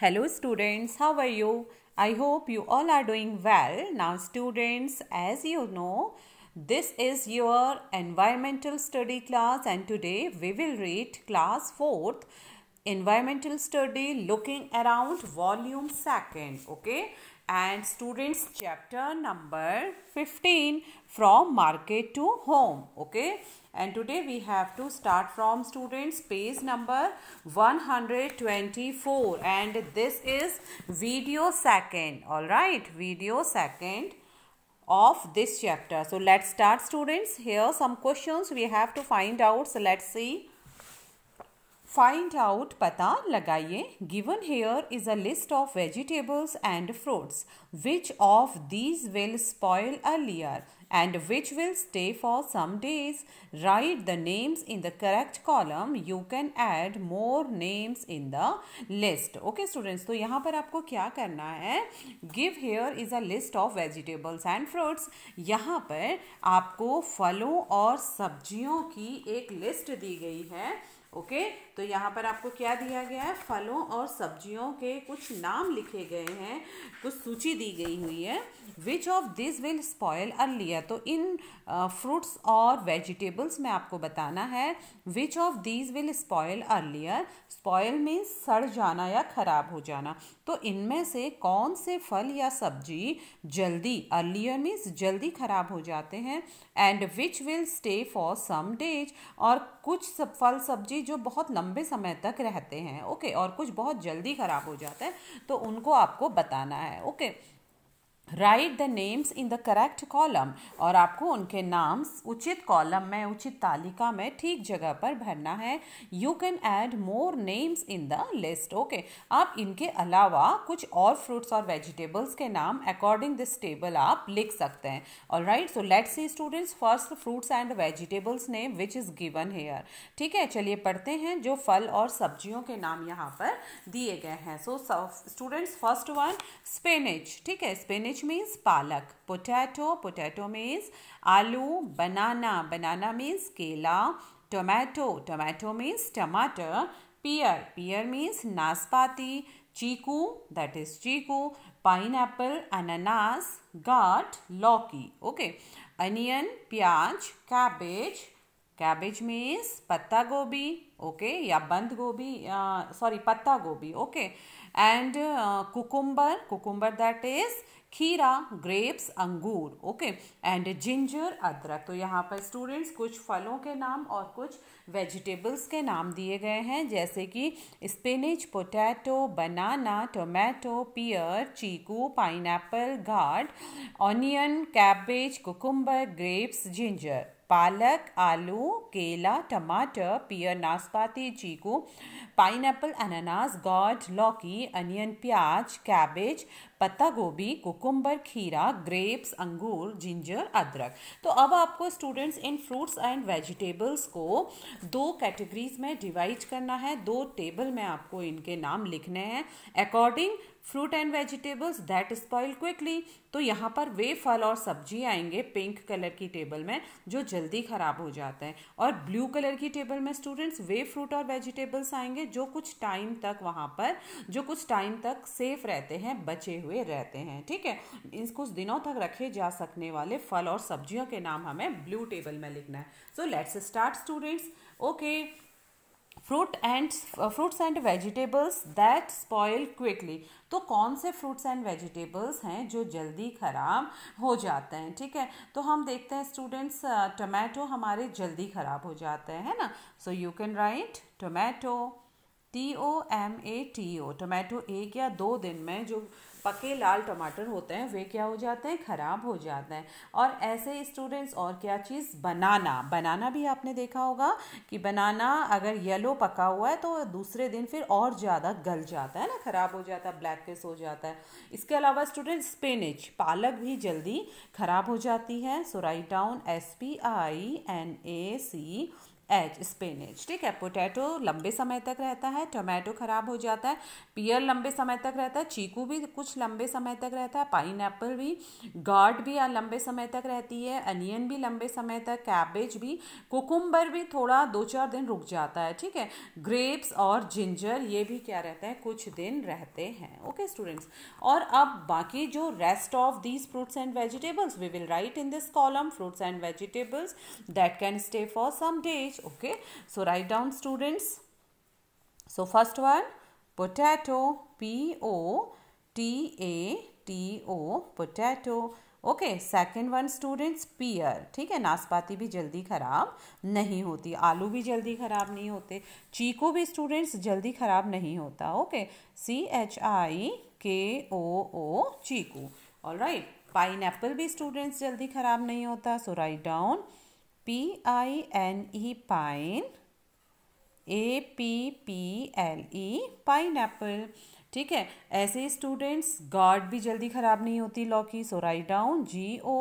Hello students, how are you? I hope you all are doing well. Now students, as you know, this is your environmental study class and today we will read class 4th environmental study looking around volume second okay and students chapter number 15 from market to home okay and today we have to start from students page number 124 and this is video second all right video second of this chapter so let's start students here some questions we have to find out so let's see find out पता लगाइए given here is a list of vegetables and fruits which of these will spoil earlier and which will stay for some days write the names in the correct column you can add more names in the list okay students तो यहाँ पर आपको क्या करना है give here is a list of vegetables and fruits यहाँ पर आपको फलों और सब्जियों की एक लिस्ट दी गई है ओके तो यहाँ पर आपको क्या दिया गया है फलों और सब्जियों के कुछ नाम लिखे गए हैं कुछ सूची दी गई हुई है which of this will spoil earlier तो इन फ्रूट्स और वेजिटेबल्स में आपको बताना है which of these will spoil earlier spoil में सड़ जाना या खराब हो जाना तो इनमें से कौन से फल या सब्जी जल्दी अर्लियर मीन्स जल्दी खराब हो जाते हैं and which will stay for some days और कुछ सब फल सब्जी जो बहुत लंबे समय तक रहते हैं ओके okay, और कुछ बहुत जल्दी खराब हो जाते हैं तो उनको आपको बताना है okay okay. Write the names in the correct column और आपको उनके नाम्स उचित कॉलम में उचित तालिका में ठीक जगह पर भरना है you can add more names in the list okay आप इनके अलावा कुछ और फ्रूट्स और वेजिटेबल्स के नाम अकॉर्डिंग दिस टेबल आप लिख सकते हैं और write so let's see students first fruits and vegetables name which is given here ठीक है चलिए पढ़ते हैं जो फल और सब्जियों के नाम यहाँ पर दिए गए हैं so students first one spinach ठीक है spinach which means palak. Potato, potato means aloo, banana, banana means kela. Tomato, tomato means tomato. Pear, pear means naspati. Chiku, that is chiku. Pineapple, ananas, gourd lauki Okay. Onion, प्याज, cabbage, cabbage means पत्ता गोभी okay या बंद गोभी sorry पत्ता गोभी okay and cucumber cucumber that is खीरा grapes अंगूर ओके एंड जिंजर अदरक तो यहाँ पर स्टूडेंट्स कुछ फलों के नाम और कुछ वेजिटेबल्स के नाम दिए गए हैं जैसे कि spinach potato banana tomato pear chikoo pineapple gourd onion cabbage cucumber grapes ginger पालक आलू केला टमाटर पियर नाशपाती चीकू पाइनएप्पल अनानास गॉड लौकी अनियन प्याज कैबेज पत्ता गोभी कुकुम्बर खीरा ग्रेप्स अंगूर जिंजर अदरक तो अब आपको स्टूडेंट्स इन फ्रूट्स एंड वेजिटेबल्स को दो कैटेगरीज में डिवाइड करना है दो टेबल में आपको इनके नाम लिखने हैं according fruit and vegetables that spoil quickly तो यहाँ पर वे फल और सब्जी आएंगे पिंक कलर की टेबल में जो जल्दी ख़राब हो जाते हैं और ब्लू कलर की टेबल में स्टूडेंट्स वे फ्रूट और वेजिटेबल्स आएंगे जो कुछ टाइम तक वहाँ पर जो कुछ टाइम तक सेफ रहते हैं बचे हुए रहते हैं ठीक है इस कुछ दिनों तक रखे जा सकने वाले फल और सब्जियों के नाम हमें ब्लू टेबल में लिखना है so let's start students okay fruit and fruits and vegetables that spoil quickly तो कौन से फ्रूट्स एंड वेजिटेबल्स हैं जो जल्दी ख़राब हो जाते हैं ठीक है तो हम देखते हैं स्टूडेंट्स टमाटो हमारे जल्दी ख़राब हो जाते हैं है ना so you can write tomato T O M A T O tomato एक या दो दिन में जो पके लाल टमाटर होते हैं वे क्या हो जाते हैं ख़राब हो जाते हैं और ऐसे स्टूडेंट्स और क्या चीज़ बनाना बनाना भी आपने देखा होगा कि बनाना अगर येलो पका हुआ है तो दूसरे दिन फिर और ज़्यादा गल जाता है ना ख़राब हो जाता है ब्लैक हो जाता है इसके अलावा स्टूडेंट स्पिनिच पालक भी जल्दी ख़राब हो जाती है so write down S P I N A C H spinach ठीक है पोटैटो लंबे समय तक रहता है टोमेटो खराब हो जाता है पियर लंबे समय तक रहता है चीकू भी कुछ लंबे समय तक रहता है पाइन एप्पल भी गार्ड भी लंबे समय तक रहती है अनियन भी लंबे समय तक कैबेज भी कोकुम्बर भी थोड़ा दो चार दिन रुक जाता है ठीक है ग्रेप्स और जिंजर ये भी क्या रहता है कुछ दिन रहते हैं ओके स्टूडेंट्स और अब बाकी जो rest of these fruits and vegetables we will write in this column fruits and vegetables that can stay for some days page okay so write down students so first one potato p o t a t o potato okay second one students pear ठीक है नाशपाती भी जल्दी ख़राब नहीं होती आलू भी जल्दी ख़राब नहीं होते चीकू भी स्टूडेंट्स जल्दी ख़राब नहीं होता okay C H I K O O chikoo all right pine भी स्टूडेंट्स जल्दी ख़राब नहीं होता so write down P I N E pine A P P L E pineapple ठीक है ऐसे स्टूडेंट्स गार्ड भी जल्दी ख़राब नहीं होती लॉ की so write down G O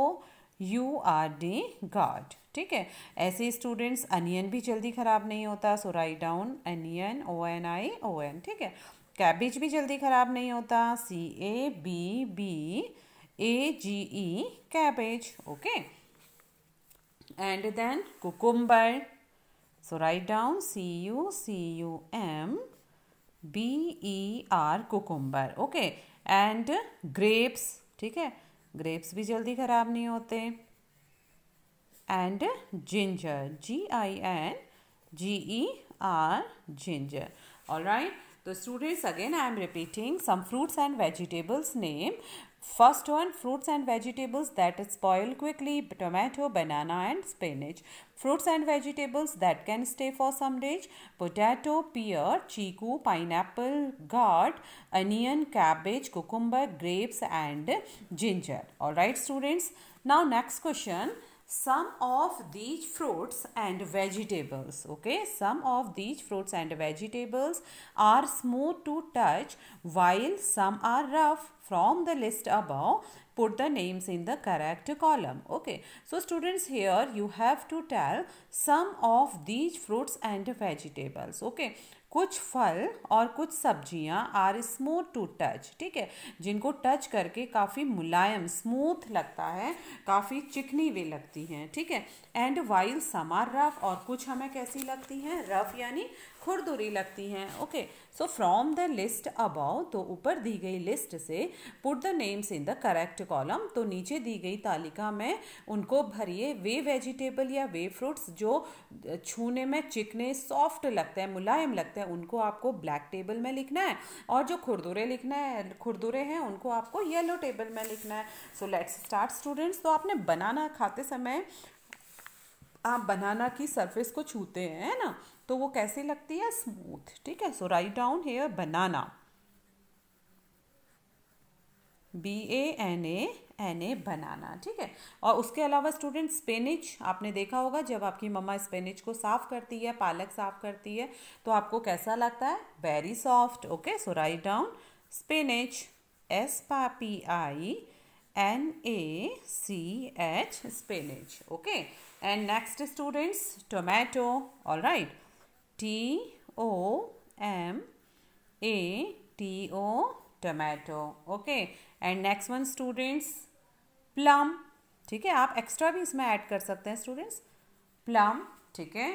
U R D gourd ठीक है ऐसे स्टूडेंट्स अनियन भी जल्दी ख़राब नहीं होता so write down onion O N I O N ठीक है कैबेज भी जल्दी ख़राब नहीं होता C A B B A G E cabbage okay and then cucumber so write down c u c u m b e r cucumber okay and grapes ठीक है grapes भी जल्दी खराब नहीं होते and ginger G I N G E R ginger all right तो students again I am repeating some fruits and vegetables name First one, fruits and vegetables that spoil quickly, tomato, banana and spinach. Fruits and vegetables that can stay for some days, potato, pear, chiku, pineapple, gourd, onion, cabbage, cucumber, grapes and ginger. Alright students, now next question some of these fruits and vegetables okay some of these fruits and vegetables are smooth to touch while some are rough from the list above put the names in the correct column okay so students here you have to tell some of these fruits and vegetables okay कुछ फल और कुछ सब्जियां are smooth to touch ठीक है जिनको touch करके काफ़ी मुलायम स्मूथ लगता है काफ़ी चिकनी भी लगती हैं ठीक है एंड वाइल समार रफ और कुछ हमें कैसी लगती हैं रफ यानी खुरदुरी लगती हैं okay so from the list above तो ऊपर दी गई लिस्ट से put the names in the correct column तो नीचे दी गई तालिका में उनको भरिए वे वेजिटेबल या वे फ्रूट्स जो छूने में चिकने सॉफ्ट लगते हैं मुलायम लगते हैं उनको आपको ब्लैक टेबल में लिखना है और जो खुरदुरे लिखना है खुरदुरे हैं उनको आपको येलो टेबल में लिखना है सो लेट्स स्टार्ट स्टूडेंट्स तो आपने बनाना खाते समय आप बनाना की सरफेस को छूते हैं है ना तो वो कैसे लगती है स्मूथ ठीक है so write down here banana B A N A N A banana ठीक है और उसके अलावा स्टूडेंट स्पेनिच आपने देखा होगा जब आपकी मम्मा स्पेनिच को साफ़ करती है पालक साफ़ करती है तो आपको कैसा लगता है very soft okay so write down spinach S पा P I N A C H spinach okay and next students tomato all right t o m a t o tomato okay and next one students plum ठीक है आप extra भी इसमें add कर सकते हैं students plum ठीक है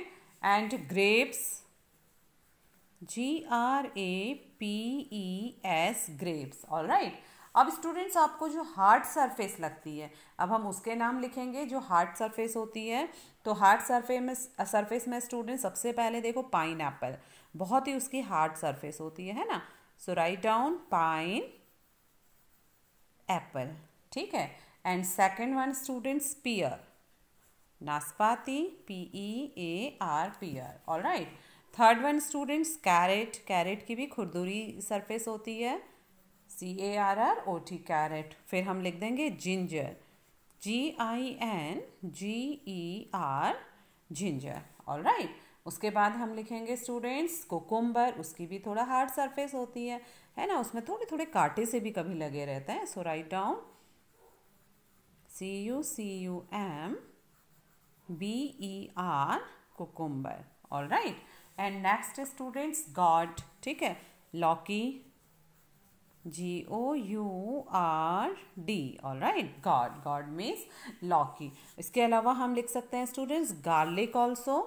and grapes G R A P E S grapes all right अब स्टूडेंट्स आपको जो हार्ड सरफेस लगती है अब हम उसके नाम लिखेंगे जो हार्ड सरफेस होती है तो हार्ड सरफेस में सरफेस में स्टूडेंट सबसे पहले देखो पाइन एप्पल बहुत ही उसकी हार्ड सरफेस होती है है ना so write down pineapple ठीक है and second one students pear नाशपाती P E A R pear all right third one students carrot carrot की भी खुरदुरी सरफेस होती है C A R R O T carrot फिर हम लिख देंगे ginger G I N G E R ginger all right उसके बाद हम लिखेंगे स्टूडेंट्स कोकुम्बर उसकी भी थोड़ा हार्ड सरफेस होती है है ना उसमें थोड़े थोड़े कांटे से भी कभी लगे रहते हैं so write down C U C U M B E R cucumber all right and next students gourd ठीक है लॉकी G O U R D all right gourd gourd means लौकी इसके अलावा हम लिख सकते हैं students garlic also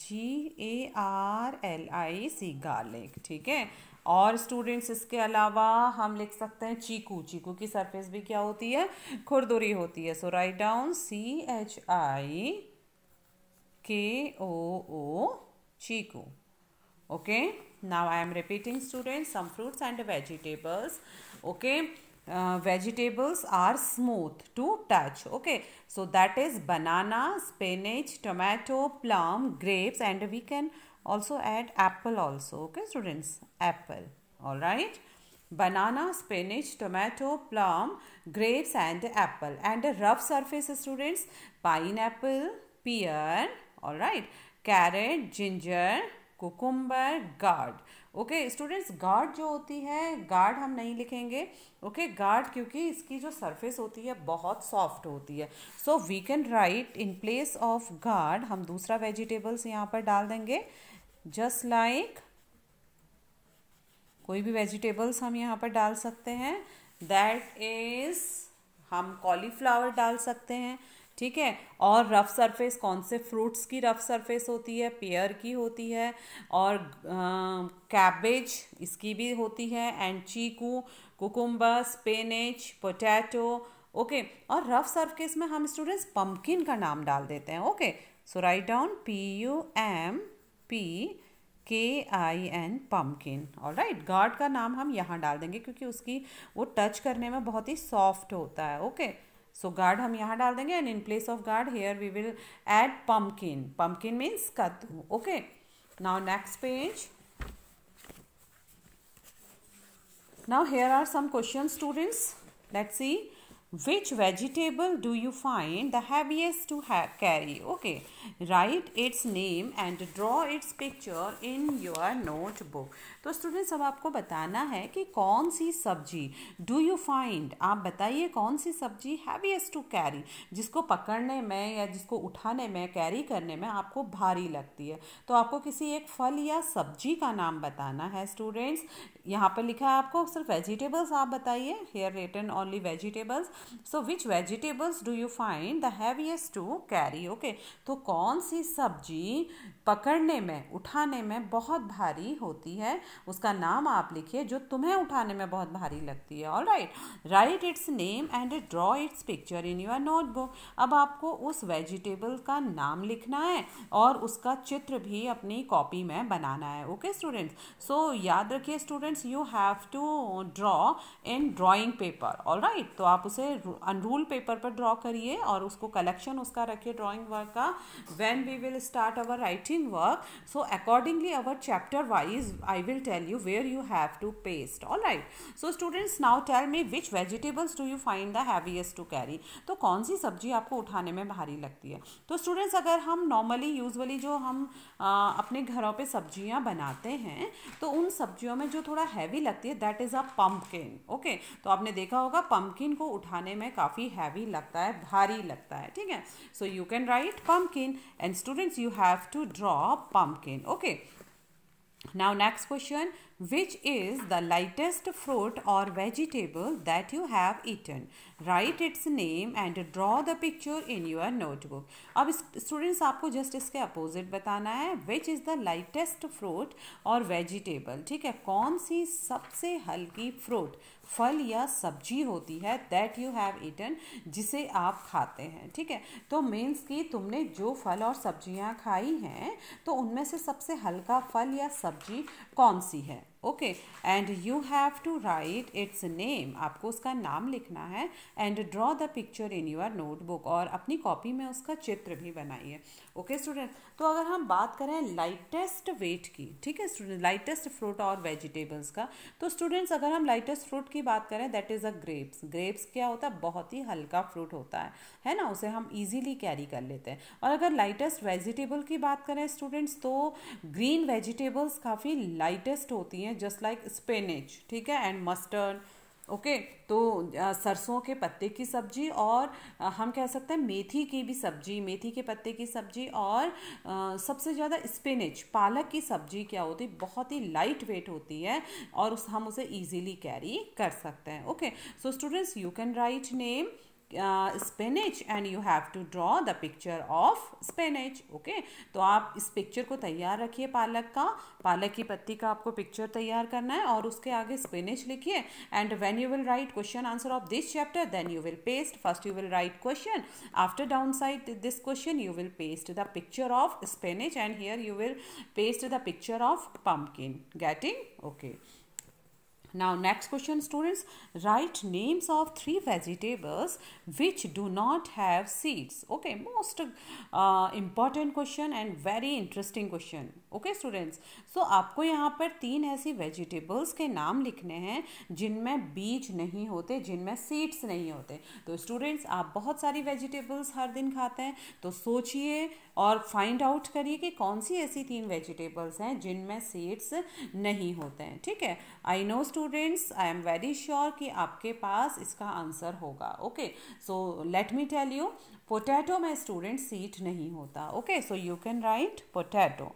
G A R L I C garlic ठीक है और स्टूडेंट्स इसके अलावा हम लिख सकते हैं चीकू चीकू की सरफेस भी क्या होती है खुरदुरी होती है so write down C H I K O O chikoo okay okay? now i am repeating students some fruits and vegetables okay uh, vegetables are smooth to touch okay so that is banana spinach tomato plum grapes and we can also add apple also okay students apple all right banana spinach tomato plum grapes and apple and a rough surface students pineapple pear all right carrot ginger cucumber gourd okay students gourd जो होती है guard हम नहीं लिखेंगे okay okay, guard क्योंकि इसकी जो surface होती है बहुत सॉफ्ट होती है so we can write in place of gourd हम दूसरा वेजिटेबल्स यहाँ पर डाल देंगे जस्ट लाइक like, कोई भी वेजिटेबल्स हम यहाँ पर डाल सकते हैं दैट इज़ हम कॉलीफ्लावर डाल सकते हैं ठीक है और रफ़ सरफेस कौन से फ्रूट्स की रफ़ सरफेस होती है पेयर की होती है और कैबेज अं, इसकी भी होती है and chikoo cucumber spinach potato okay और रफ़ सरफेस में हम स्टूडेंट्स पम्पकिन का नाम डाल देते हैं okay so write down P U M P K I N pumpkin और राइट गार्ड का नाम हम यहाँ डाल देंगे क्योंकि उसकी वो टच करने में बहुत ही सॉफ्ट होता है ओके okay? सो गार्ड हम यहाँ डाल देंगे and in place of gourd here we will add pumpkin pumpkin means कद्दू okay now next page now here are some question students let see vegetable do you find the the to है carry okay write its name and draw its picture in your notebook तो स्टूडेंट्स अब आपको बताना है कि कौन सी सब्जी डू यू फाइंड आप बताइए कौन सी सब्जी हैवीएस्ट टू कैरी जिसको पकड़ने में या जिसको उठाने में कैरी करने में आपको भारी लगती है तो आपको किसी एक फल या सब्जी का नाम बताना है स्टूडेंट्स यहाँ पर लिखा है आपको सिर्फ वेजिटेबल्स आप बताइए here return only vegetables so which vegetables do you find the heaviest to carry okay तो कौन सी सब्जी पकड़ने में उठाने में बहुत भारी होती है उसका नाम आप लिखिए जो तुम्हें उठाने में बहुत भारी लगती है all right write its name and draw its picture in your notebook अब आपको उस वेजिटेबल का नाम लिखना है और उसका चित्र भी अपनी कॉपी में बनाना है ओके स्टूडेंट्स सो याद रखिए students you have to draw in drawing paper all right तो आप उसे अनरूल पेपर पर ड्रॉ करिए और उसको कलेक्शन उसका रखिए ड्रॉइंग वर्क का when we will start our writing finishing work. So accordingly our chapter wise I will tell you where you have to paste. Alright. So students now tell me which vegetables do you find the heaviest to carry. तो कौन सी सब्जी आपको उठाने में भारी लगती है तो स्टूडेंट्स अगर हम नॉर्मली यूजुअली जो हम आ, अपने घरों पे सब्जियां बनाते हैं तो उन सब्जियों में जो थोड़ा हैवी लगती है that is a pumpkin okay तो आपने देखा होगा पम्पकिन को उठाने में काफ़ी हैवी लगता है भारी लगता है ठीक है so you can write pumpkin and students you have to draw pumpkin. Okay. Now next question, which is the lightest fruit or vegetable that you have eaten? Write its name and draw the picture in your notebook अब students आपको just इसके opposite बताना है which is the lightest fruit और vegetable ठीक है कौन सी सबसे हल्की फ्रूट फल या सब्जी होती है दैट यू हैव ईटन जिसे आप खाते हैं ठीक है तो मीन्स कि तुमने जो फल और सब्जियाँ खाई हैं तो उनमें से सबसे हल्का फल या सब्जी कौन सी है okay and you have to write its name आपको उसका नाम लिखना है and draw the picture in your notebook और अपनी कॉपी में उसका चित्र भी बनाइए ओके स्टूडेंट तो अगर हम बात करें लाइटेस्ट वेट की ठीक है स्टूडेंट लाइटेस्ट फ्रूट और वेजिटेबल्स का तो स्टूडेंट्स अगर हम लाइटेस्ट फ्रूट की बात करें that is a grapes grapes क्या होता है बहुत ही हल्का फ्रूट होता है है ना उसे हम ईजिली कैरी कर लेते हैं और अगर लाइटेस्ट वेजिटेबल की बात करें स्टूडेंट्स तो ग्रीन वेजिटेबल्स काफ़ी लाइटेस्ट होती हैं हैं जस्ट लाइक स्पेनेच ठीक है एंड मस्टर्ड ओके तो सरसों के पत्ते की सब्जी और हम कह सकते हैं मेथी की भी सब्जी मेथी के पत्ते की सब्जी और सबसे ज़्यादा स्पिनच पालक की सब्जी क्या होती है बहुत ही लाइट वेट होती है और उस हम उसे इजीली कैरी कर सकते हैं okay so students you can write name spinach and you have to draw the picture of spinach okay तो आप इस पिक्चर को तैयार रखिए पालक का पालक की पत्ती का आपको पिक्चर तैयार करना है और उसके आगे स्पेनिच लिखिए and when you will write question answer of this chapter then you will paste first you will write question after down side this question you will paste the picture of spinach and here you will paste the picture of pumpkin getting okay Now next question students, write names of three vegetables which do not have seeds. Okay, most uh, important question and very interesting question. Okay students so आपको यहाँ पर तीन ऐसी vegetables के नाम लिखने हैं जिनमें बीज नहीं होते जिनमें सीड्स नहीं होते तो स्टूडेंट्स आप बहुत सारी वेजिटेबल्स हर दिन खाते हैं तो सोचिए और फाइंड आउट करिए कि कौन सी ऐसी तीन वेजिटेबल्स हैं जिनमें सीड्स नहीं होते हैं ठीक है I know students I am very sure कि आपके पास इसका आंसर होगा okay so let me tell you potato में स्टूडेंट सीट नहीं होता okay so you can write potato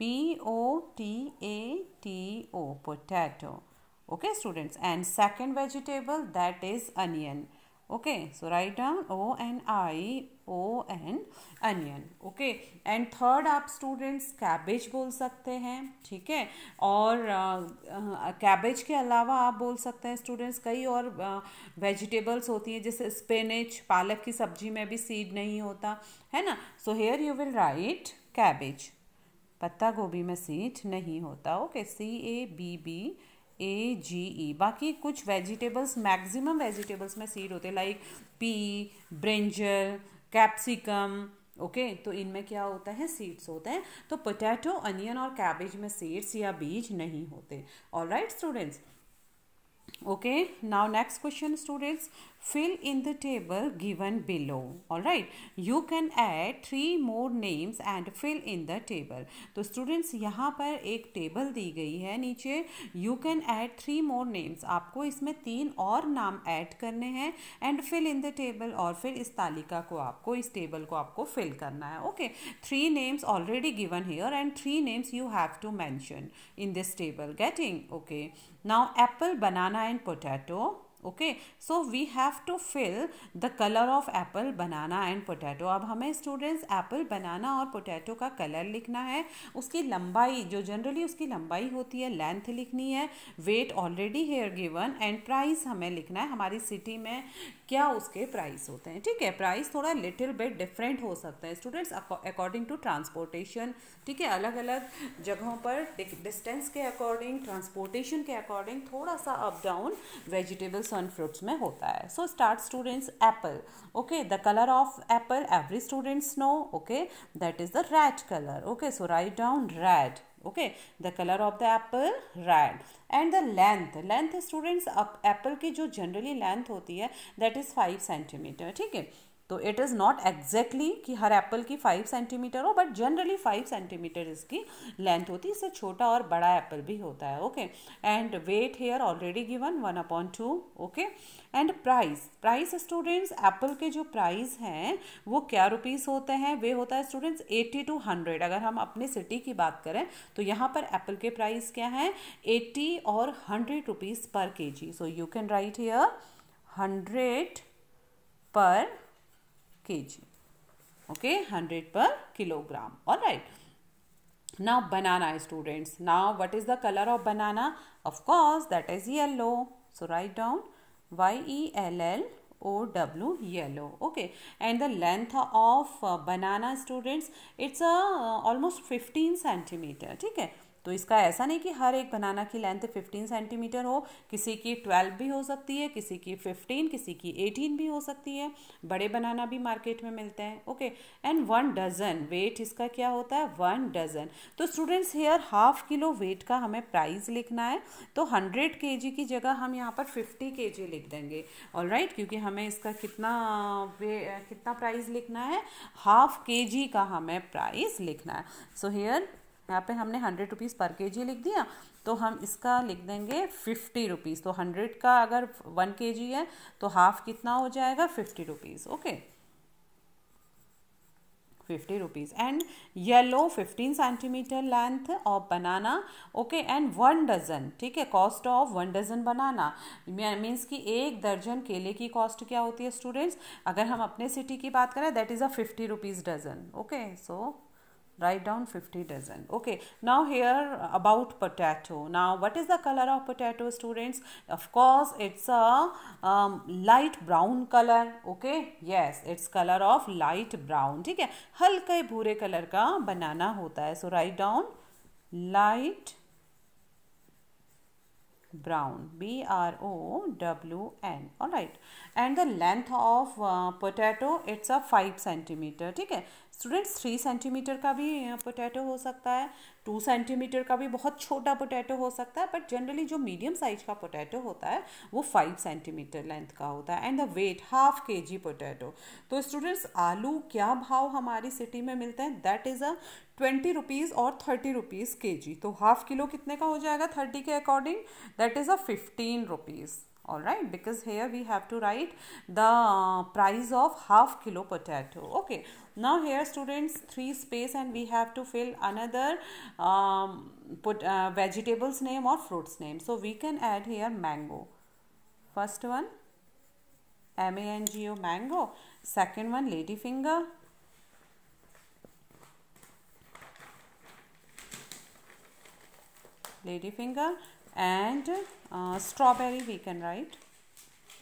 P O T A T O potato. Okay, students. And second vegetable that is onion. Okay, so write down O and I O and onion. Okay, and third आप students cabbage बोल सकते हैं ठीक है और cabbage के अलावा आप बोल सकते हैं students कई और vegetables होती हैं जैसे spinach पालक की सब्जी में भी seed नहीं होता है ना. So here you will write cabbage. पत्ता गोभी में सीट नहीं होता okay C A B B A G E बाकी कुछ वेजिटेबल्स मैक्सिमम वेजिटेबल्स में सीड होते like pea brinjal capsicum okay okay, तो इनमें क्या होता है सीड्स होते हैं तो पोटैटो अनियन और कैबेज में सीड्स या बीज नहीं होते all right students okay now next question students fill in the table given below all right you can add three more names and fill in the table तो students यहाँ पर एक table दी गई है नीचे you can add three more names आपको इसमें तीन और नाम add करने हैं and fill in the table और फिर इस तालिका को आपको इस table को आपको fill करना है okay three names already given here and three names you have to mention in this table getting okay Now apple, banana and potato. Okay so we have to fill the colour of apple banana and potato अब हमें students apple banana और potato का colour लिखना है उसकी लंबाई जो generally उसकी लंबाई होती है लेंथ लिखनी है weight already here given and price हमें लिखना है हमारी सिटी में क्या उसके प्राइस होते हैं ठीक है प्राइस थोड़ा लिटिल बिट डिफरेंट हो सकते हैं स्टूडेंट्स अकॉर्डिंग टू ट्रांसपोर्टेशन ठीक है अलग अलग जगहों पर डिस्टेंस के अकॉर्डिंग ट्रांसपोर्टेशन के अकॉर्डिंग थोड़ा सा up down vegetables fruits and fruits में होता है so start students apple okay the colour of apple every students know okay that is the red colour okay so write down red okay the colour of the apple red and the length length students apple की जो generally length होती है that is five centimetre ठीक है तो it is not exactly कि हर apple की फाइव सेंटीमीटर हो बट जनरली फाइव सेंटीमीटर इसकी लेंथ होती है इससे छोटा और बड़ा एप्पल भी होता है okay and weight here already given one upon two okay and price price students apple के जो प्राइस हैं वो क्या रुपीज़ होते हैं वे होता है स्टूडेंट्स एट्टी टू हंड्रेड अगर हम अपने सिटी की बात करें तो यहाँ पर एप्पल के प्राइस क्या हैं एट्टी और hundred rupees per K G so you can write here hundred per K G okay hundred per kilogram और right now banana students now what is the colour of banana of course that is yellow so write down Y E L L O W yellow okay and the length of banana students it's almost fifteen centimetre ठीक है तो इसका ऐसा नहीं कि हर एक बनाना की length fifteen centimetre हो किसी की ट्वेल्व भी हो सकती है किसी की फिफ्टीन किसी की एटीन भी हो सकती है बड़े बनाना भी मार्केट में मिलते हैं okay and one dozen weight इसका क्या होता है वन डजन तो students here half kilo weight का हमें प्राइस लिखना है तो हंड्रेड के की जगह हम यहाँ पर फिफ्टी के लिख देंगे ऑल right? क्योंकि हमें इसका कितना वे कितना प्राइस लिखना है हाफ के जी का हमें प्राइस लिखना है सो हेयर यहाँ पे हमने हंड्रेड रुपीज़ पर के जी लिख दिया तो हम इसका लिख देंगे फिफ्टी रुपीज़ तो हंड्रेड का अगर वन के जी है तो हाफ कितना हो जाएगा fifty rupees okay fifty rupees and yellow fifteen centimetre length of banana okay and one dozen ठीक है cost of one dozen banana means कि एक दर्जन केले की कॉस्ट क्या होती है स्टूडेंट्स अगर हम अपने सिटी की बात करें that is a fifty rupees dozen okay so write down 50 dozen okay now here about potato now what is the color of potato students of course it's a um, light brown color okay yes it's color of light brown ठीक है हल्के भूरे color का banana होता है so write down light brown b r o w n all right and the length of uh, potato it's a 5 centimeter ठीक है students three centimetre का भी पोटैटो हो सकता है टू सेंटीमीटर का भी बहुत छोटा पोटैटो हो सकता है बट जनरली जो मीडियम साइज का पोटैटो होता है वो फाइव सेंटीमीटर लेंथ का होता है एंड द वेट हाफ के जी पोटैटो तो स्टूडेंट्स आलू क्या भाव हमारी सिटी में मिलते हैं that is a twenty rupees और थर्टी रुपीज़ के जी तो हाफ किलो कितने का हो जाएगा थर्टी के according that is a fifteen rupees all right because here we have to write the uh, price of half kilo potato okay now here students three space and we have to fill another um, put uh, vegetables name or fruits name so we can add here mango first one mango mango second one ladyfinger ladyfinger and strawberry we can write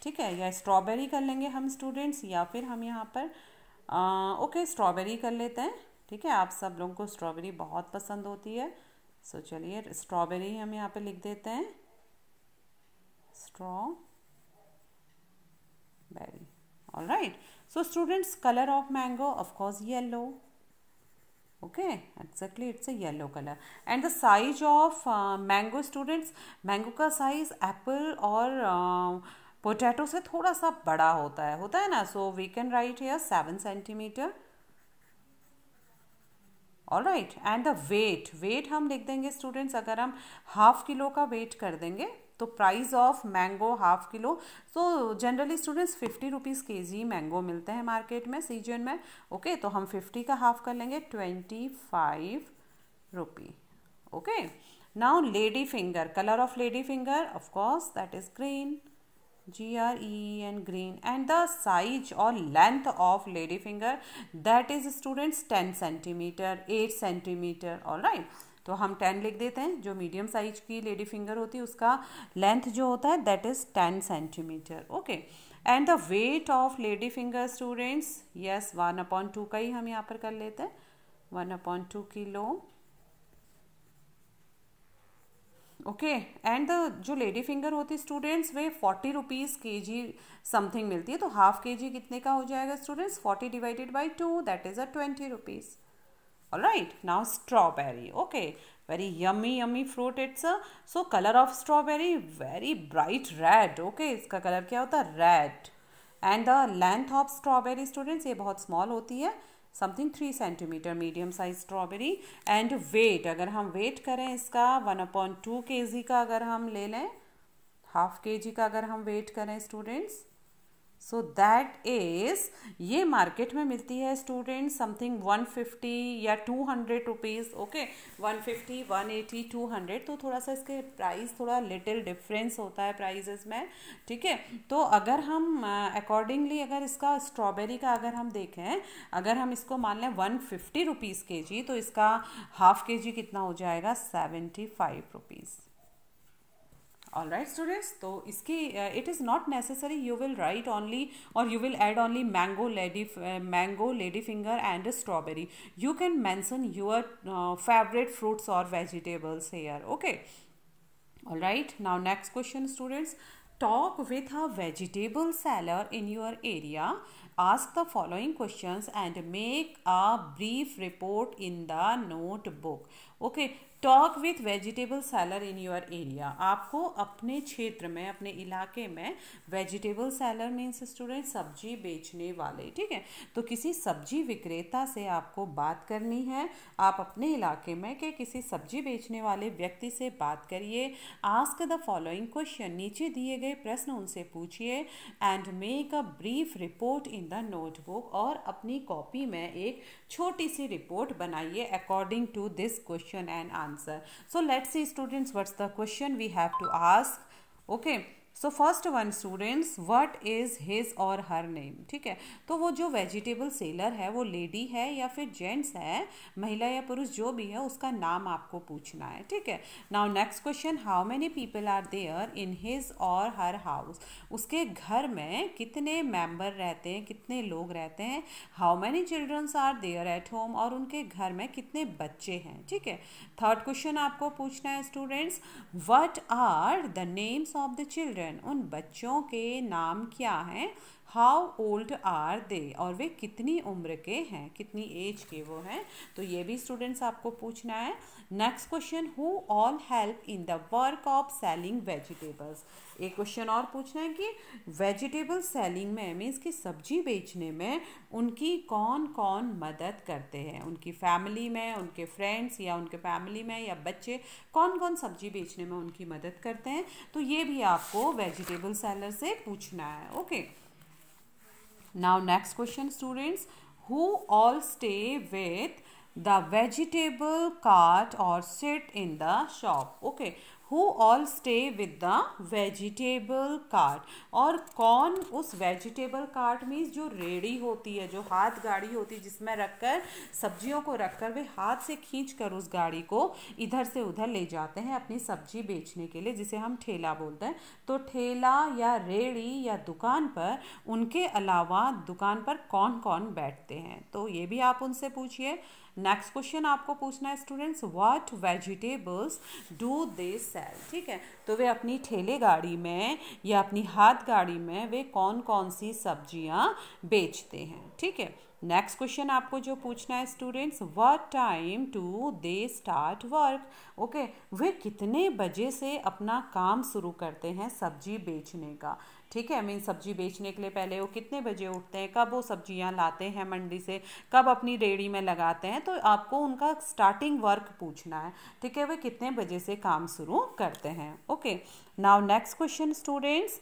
ठीक है या strawberry कर लेंगे हम students या फिर हम यहाँ पर ओके uh, स्ट्रॉबेरी okay, कर लेते हैं ठीक है आप सब लोगों को स्ट्रॉबेरी बहुत पसंद होती है सो चलिए स्ट्रॉबेरी हम यहाँ पे लिख देते हैं strawberry all right so students colour of mango of course yellow okay exactly it's a yellow color and the size of uh, mango students mango का size apple और uh, पोटैटो से थोड़ा सा बड़ा होता है होता है ना so we can write here seven centimetre all right and the weight weight हम लिख देंगे स्टूडेंट्स अगर हम हाफ किलो का वेट कर देंगे तो price of mango half kilo so generally students fifty rupees K G mango मिलते हैं मार्केट में सीजन में ओके तो हम फिफ्टी का हाफ कर लेंगे twenty five rupee okay now lady finger colour of lady finger of course that is green G R E and green and the size और length of lady finger that is students ten centimetre eight centimetre all right तो हम ten लिख देते हैं जो medium size की lady finger होती है उसका लेंथ जो होता है that is ten centimetre okay and the weight of lady finger students yes one upon two का ही हम यहाँ पर कर लेते हैं one upon two kilo okay and the जो लेडी फिंगर होती है स्टूडेंट्स वे फोर्टी रुपीज़ के जी समथिंग मिलती है तो हाफ के जी कितने का हो जाएगा students forty divided by two that is a twenty rupees all right now strawberry okay very yummy yummy fruit it's a so color of strawberry very bright red okay iska color kya hota red and the length of strawberry students ye bahut small hoti hai something three centimetre medium size strawberry and weight अगर हम weight करें इसका one upon to के जी का अगर हम ले लें हाफ के जी का अगर हम वेट करें स्टूडेंट्स सो दैट इज ये मार्केट में मिलती है स्टूडेंट समथिंग 150 या 200 हंड्रेड रुपीज़ ओके 150, 180, 200 तो थोड़ा सा इसके प्राइस थोड़ा लिटिल डिफरेंस होता है प्राइजेस में ठीक है तो अगर हम अकॉर्डिंगली uh, अगर इसका स्ट्रॉबेरी का अगर हम देखें अगर हम इसको मान लें one fifty rupees K G तो इसका हाफ के जी कितना हो जाएगा seventy five rupees alright students so uh, it is not necessary you will write only or you will add only mango lady uh, mango ladyfinger and strawberry you can mention your uh, favorite fruits or vegetables here okay alright now next question students talk with a vegetable seller in your area ask the following questions and make a brief report in the notebook okay talk with vegetable seller in your area आपको अपने क्षेत्र में अपने इलाके में vegetable seller means student सब्जी बेचने वाले ठीक है तो किसी सब्जी विक्रेता से आपको बात करनी है आप अपने इलाके में के किसी सब्जी बेचने वाले व्यक्ति से बात करिए आस्क द फॉलोइंग क्वेश्चन नीचे दिए गए प्रश्न उनसे पूछिए and make a brief report in the notebook और अपनी कॉपी में एक छोटी सी रिपोर्ट बनाइए according to this question and answer answer. So let's see students what's the question we have to ask. Okay. So first one students what is his और her name ठीक है तो वो जो वेजिटेबल सेलर है वो lady है या फिर जेंट्स है महिला या पुरुष जो भी है उसका नाम आपको पूछना है ठीक है now next question how many people are there in his और हर हाउस उसके घर में कितने मेंबर रहते हैं कितने लोग रहते हैं how many childrens are there at home और उनके घर में कितने बच्चे हैं ठीक है थर्ड क्वेश्चन आपको पूछना है students what are the names of the children question उन बच्चों के नाम क्या हैं हाउ ओल्ड आर दे और वे कितनी उम्र के हैं कितनी एज के वो हैं तो ये भी स्टूडेंट्स आपको पूछना है next question who all help in the work of selling vegetables एक क्वेश्चन और पूछना है कि वेजिटेबल सेलिंग में मीन्स की सब्जी बेचने में उनकी कौन कौन मदद करते हैं उनकी फैमिली में उनके फ्रेंड्स या उनके फैमिली में या बच्चे कौन कौन सब्जी बेचने में उनकी मदद करते हैं तो ये भी आपको वेजिटेबल सेलर से पूछना है okay okay. Now next question students, who all stay with the vegetable cart or sit in the shop? Okay, who all stay with the vegetable cart और कौन उस वेजिटेबल कार्ट मीन्स जो रेडी होती है जो हाथ गाड़ी होती है जिसमें रखकर सब्जियों को रखकर वे हाथ से खींच कर उस गाड़ी को इधर से उधर ले जाते हैं अपनी सब्जी बेचने के लिए जिसे हम ठेला बोलते हैं तो ठेला या रेड़ी या दुकान पर उनके अलावा दुकान पर कौन कौन बैठते हैं तो ये भी आप उनसे पूछिए नेक्स्ट क्वेश्चन आपको पूछना है students what vegetables do they sell ठीक है तो वे अपनी ठेले गाड़ी में या अपनी हाथ गाड़ी में वे कौन कौन सी सब्जियां बेचते हैं ठीक है नेक्स्ट क्वेश्चन आपको जो पूछना है students what time do they start work okay वे कितने बजे से अपना काम शुरू करते हैं सब्जी बेचने का ठीक है मीन सब्जी बेचने के लिए पहले वो कितने बजे उठते हैं कब वो सब्जियाँ लाते हैं मंडी से कब अपनी रेड़ी में लगाते हैं तो आपको उनका स्टार्टिंग वर्क पूछना है ठीक है वे कितने बजे से काम शुरू करते हैं okay now next question students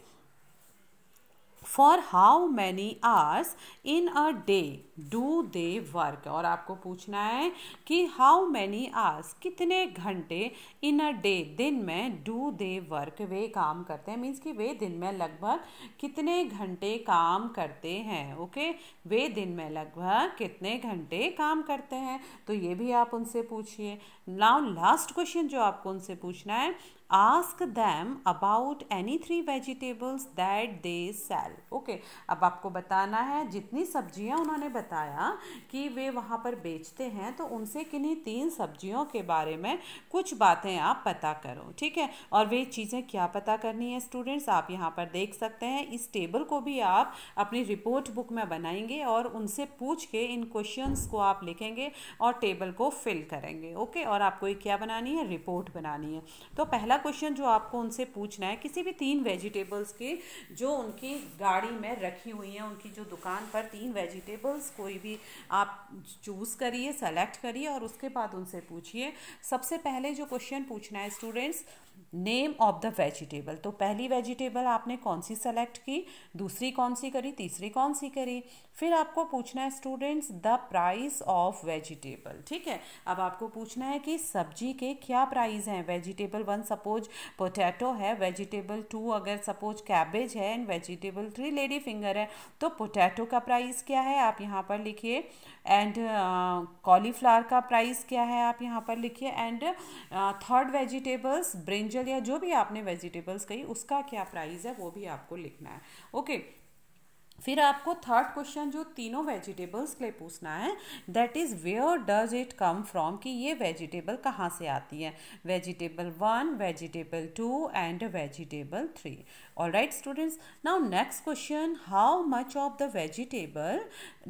for how many hours in a day do they work और आपको पूछना है कि हाउ मैनी आवर्स कितने घंटे इन अ डे दिन में डू दे वर्क वे काम करते हैं मीन्स कि वे दिन में लगभग कितने घंटे काम करते हैं ओके वे दिन में लगभग कितने घंटे काम करते हैं तो ये भी आप उनसे पूछिए नाउ लास्ट क्वेश्चन जो आपको उनसे पूछना है ask them about any three vegetables that they sell है ओके अब आपको बताना है जितनी सब्जियां उन्होंने बताया कि वे वहां पर बेचते हैं तो उनसे किन्हीं तीन सब्जियों के बारे में कुछ बातें आप पता करो ठीक है और वे चीज़ें क्या पता करनी है स्टूडेंट्स आप यहाँ पर देख सकते हैं इस टेबल को भी आप अपनी रिपोर्ट बुक में बनाएंगे और उनसे पूछ के इन क्वेश्चन को आप लिखेंगे और टेबल को फिल करेंगे ओके और आपको ये क्या बनानी है रिपोर्ट बनानी है तो पहला क्वेश्चन जो आपको उनसे पूछना है किसी भी तीन वेजिटेबल्स की जो उनकी गाड़ी में रखी हुई हैं उनकी जो दुकान पर तीन वेजिटेबल्स कोई भी आप चूज़ करिए सेलेक्ट करिए और उसके बाद उनसे पूछिए सबसे पहले जो क्वेश्चन पूछना है students name of the vegetable तो पहली वेजिटेबल आपने कौन सी सेलेक्ट की दूसरी कौन सी करी तीसरी कौन सी करी फिर आपको पूछना है students the price of vegetable ठीक है अब आपको पूछना है कि सब्जी के क्या प्राइस हैं वेजिटेबल वन सपोज पोटैटो है वेजिटेबल टू अगर सपोज कैबेज है and vegetable three lady finger है तो पोटैटो का प्राइस क्या है आप यहाँ पर लिखिए एंड कॉलीफ्लावर uh, का प्राइस क्या है आप यहाँ पर लिखिए एंड थर्ड वेजिटेबल्स ब्रिंजल या जो भी आपने वेजिटेबल्स कही उसका क्या प्राइस है वो भी आपको लिखना है ओके okay. फिर आपको थर्ड क्वेश्चन जो तीनों वेजिटेबल्स के लिए पूछना है that is where does it come from कि ये वेजिटेबल कहाँ से आती है vegetable one vegetable two and vegetable three all right students now next question how much of the vegetable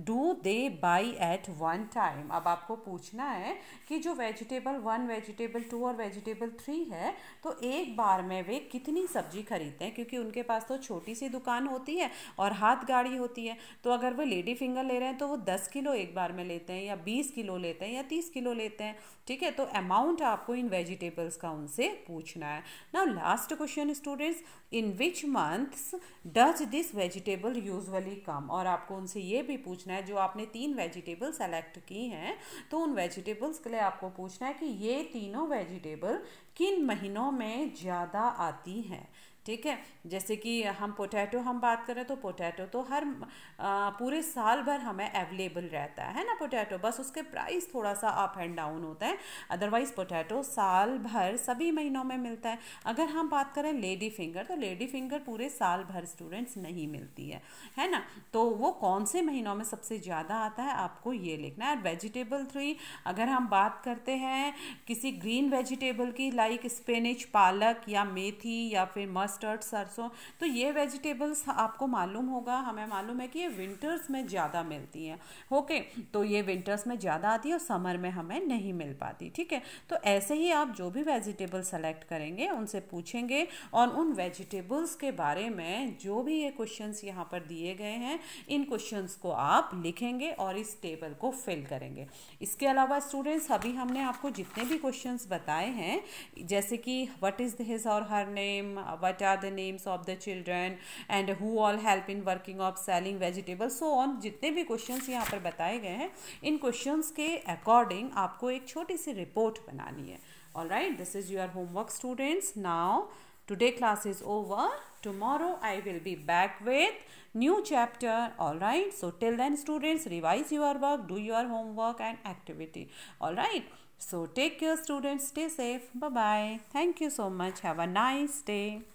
do they buy at one time अब आपको पूछना है कि जो वेजिटेबल वन वेजिटेबल टू और वेजिटेबल थ्री है तो एक बार में वे कितनी सब्जी खरीदते हैं क्योंकि उनके पास तो छोटी सी दुकान होती है और हाथ गाड़ी होती है तो अगर वो लेडी फिंगर ले रहे हैं तो वो दस किलो एक बार में लेते हैं या बीस किलो लेते हैं या तीस किलो लेते हैं ठीक है तो अमाउंट आपको इन वेजिटेबल्स का उनसे पूछना है ना last question students in which which months does this vegetable usually come और आपको उनसे ये भी पूछना है जो आपने तीन वेजिटेबल सेलेक्ट की हैं तो उन वेजिटेबल्स के लिए आपको पूछना है कि ये तीनों वेजिटेबल किन महीनों में ज़्यादा आती हैं ठीक है जैसे कि हम पोटैटो हम बात करें तो पोटैटो तो हर आ, पूरे साल भर हमें अवेलेबल रहता है ना पोटैटो बस उसके प्राइस थोड़ा सा अप एंड डाउन होता है अदरवाइज़ पोटैटो साल भर सभी महीनों में मिलता है अगर हम बात करें लेडी फिंगर तो लेडी फिंगर पूरे साल भर स्टूडेंट्स नहीं मिलती है है ना तो वो कौन से महीनों में सबसे ज़्यादा आता है आपको ये लिखना है वेजिटेबल थ्री अगर हम बात करते हैं किसी ग्रीन वेजिटेबल की लाइक स्पेनिज पालक या मेथी या फिर मस मस्टर्ड सरसों तो ये वेजिटेबल्स आपको मालूम होगा हमें मालूम है कि ये विंटर्स में ज़्यादा मिलती हैं ओके तो ये विंटर्स में ज़्यादा आती है और समर में हमें नहीं मिल पाती ठीक है तो ऐसे ही आप जो भी वेजिटेबल सेलेक्ट करेंगे उनसे पूछेंगे और उन वेजिटेबल्स के बारे में जो भी ये क्वेश्चन यहाँ पर दिए गए हैं इन क्वेश्चन को आप लिखेंगे और इस टेबल को फिल करेंगे इसके अलावा स्टूडेंट्स अभी हमने आपको जितने भी क्वेश्चन बताए हैं जैसे कि वट इज़ हिज और her name what are the names of the children and who all help in working of selling vegetable so on जितने भी क्वेश्चन यहाँ पर बताए गए हैं इन क्वेश्चन के अकॉर्डिंग आपको एक छोटी सी रिपोर्ट बनानी है all right this is your homework students now today class is over tomorrow I will be back with new chapter all right so till then students revise your work do your homework and activity all right so take care students stay safe bye thank you so much have a nice day